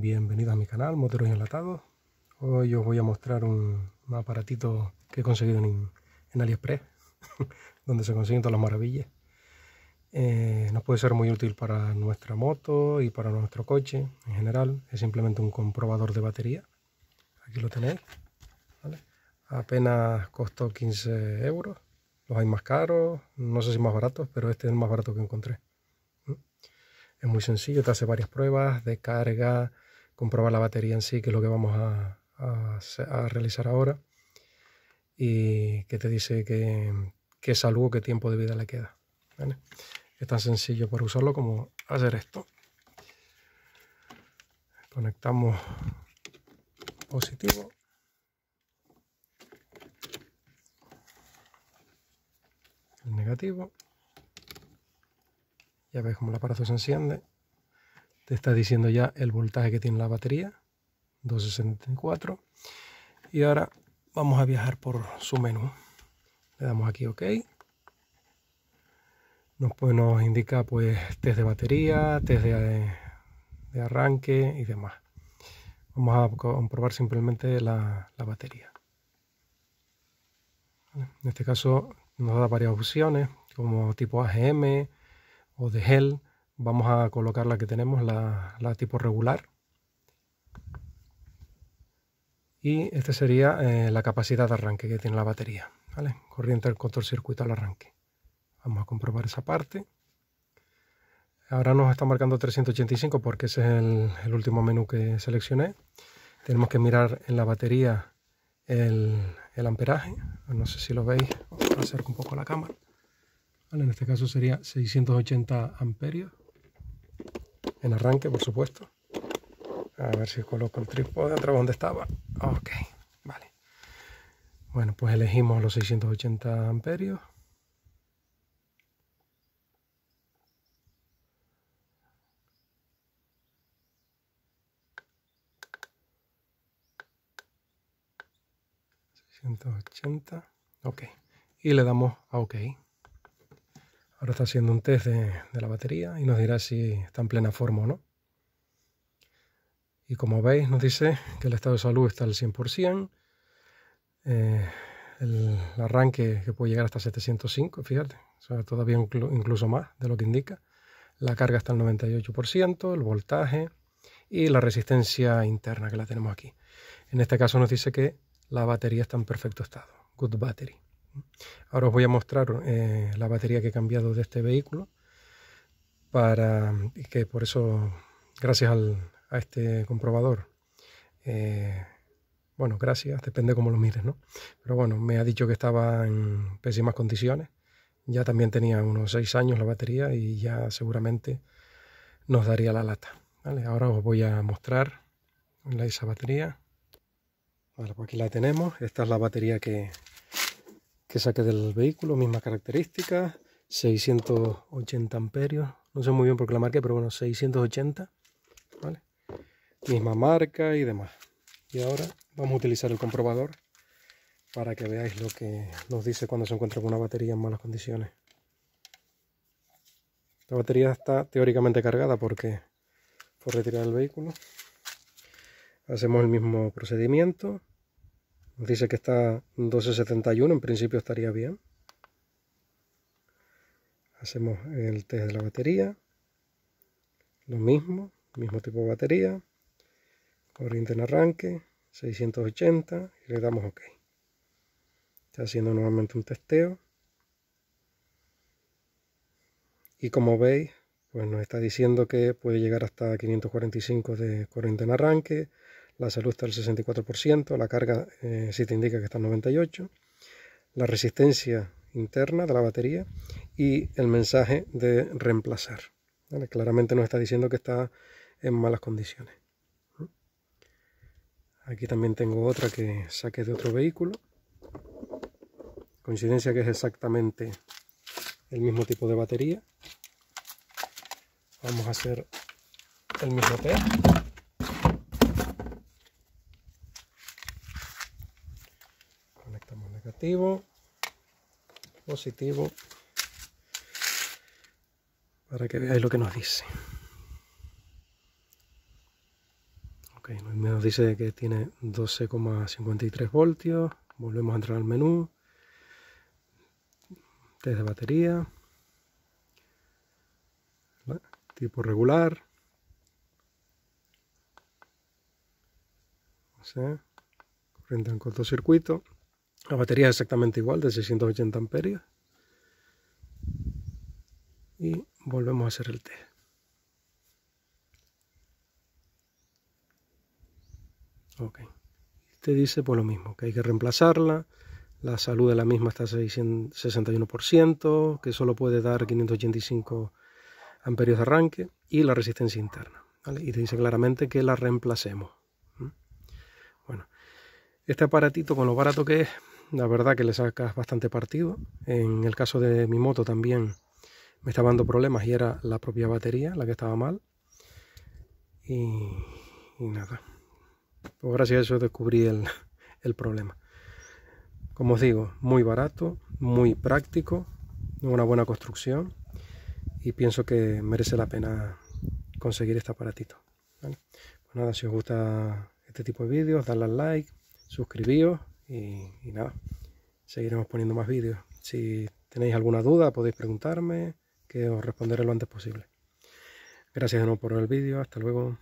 bienvenido a mi canal Moteros Enlatados. Hoy os voy a mostrar un, aparatito que he conseguido en, AliExpress, donde se consiguen todas las maravillas. Eh, nos puede ser muy útil para nuestra moto y para nuestro coche en general. Es simplemente un comprobador de batería. Aquí lo tenéis. Apenas costó 15 euros. Los hay más caros, no sé si más baratos, pero este es el más barato que encontré. Es muy sencillo, te hace varias pruebas de carga, comprobar la batería en sí, que es lo que vamos a, realizar ahora, y que te dice qué que salud o qué tiempo de vida le queda. Es tan sencillo para usarlo como hacer esto. Conectamos positivo. El negativo. Ya ves cómo el aparato se enciende te está diciendo ya el voltaje que tiene la batería, 264. Y ahora vamos a viajar por su menú. Le damos aquí OK. Nos, pues, nos indica pues test de batería, test de, arranque y demás. Vamos a comprobar simplemente la, la batería. En este caso nos da varias opciones como tipo AGM o de gel Vamos a colocar la que tenemos, la, tipo regular. Y esta sería eh, la capacidad de arranque que tiene la batería. ¿vale? Corriente del circuito al arranque. Vamos a comprobar esa parte. Ahora nos está marcando 385 porque ese es el, último menú que seleccioné. Tenemos que mirar en la batería el, amperaje. No sé si lo veis. Acerco un poco la cámara. en este caso sería 680 amperios en arranque, por supuesto. A ver si coloco el trípode atrás donde estaba. Ok, vale. Bueno, pues elegimos los 680 amperios. ¿680? Ok. Y le damos a OK. Ahora está haciendo un test de, la batería y nos dirá si está en plena forma o no. Y como veis, nos dice que el estado de salud está al 100%. Eh, el arranque que puede llegar hasta 705, fíjate, todavía incluso más de lo que indica. La carga está al 98%, el voltaje y la resistencia interna que la tenemos aquí. En este caso nos dice que la batería está en perfecto estado, good battery. Ahora os voy a mostrar eh, la batería que he cambiado de este vehículo para que por eso, gracias a este comprobador, eh, bueno, gracias, depende cómo lo mires, ¿no? Pero bueno, me ha dicho que estaba en pésimas condiciones. Ya también tenía unos seis años la batería y ya seguramente nos daría la lata. Ahora os voy a mostrar esa batería. pues aquí la tenemos. Esta es la batería que, que saque del vehículo, misma características, 680 amperios, no sé muy bien por qué la marqué, pero bueno, 680, ¿vale? Misma marca y demás. Y ahora vamos a utilizar el comprobador para que veáis lo que nos dice cuando se encuentra con una batería en malas condiciones. La batería está teóricamente cargada porque fue retirar el vehículo hacemos el mismo procedimiento Dice que está 12.71, en principio estaría bien. Hacemos el test de la batería. Lo mismo, mismo tipo de batería. Corriente en arranque, 680 y le damos OK. Está haciendo nuevamente un testeo. Y como veis, pues nos está diciendo que puede llegar hasta 545 de corriente en arranque, la salud está al 64%, la carga eh, sí si te indica que está en 98%, la resistencia interna de la batería y el mensaje de reemplazar. Claramente nos está diciendo que está en malas condiciones. Aquí también tengo otra que saqué de otro vehículo. Coincidencia que es exactamente el mismo tipo de batería. Vamos a hacer el mismo test. positivo, para que veáis lo que nos dice. Ok, nos dice que tiene 12,53 voltios. Volvemos a entrar al menú. Test de batería. Tipo regular. No sé. corriente en cortocircuito. La batería es exactamente igual, de 680 amperios. Y volvemos a hacer el test. Ok. Te dice pues lo mismo, que hay que reemplazarla. La salud de la misma está a 61%, que solo puede dar 585 amperios de arranque. Y la resistencia interna. Y te dice claramente que la reemplacemos. Bueno, este aparatito con lo barato que es, la verdad que le sacas bastante partido. En el caso de mi moto también me estaba dando problemas y era la propia batería la que estaba mal. Y, nada, pues gracias a eso descubrí el, problema. Como os digo, muy barato, muy práctico, una buena construcción y pienso que merece la pena conseguir este aparatito. Pues nada, si os gusta este tipo de vídeos, dadle al like, suscribíos y, nada, seguiremos poniendo más vídeos. Si tenéis alguna duda podéis preguntarme, que os responderé lo antes posible. Gracias de nuevo por el vídeo, hasta luego.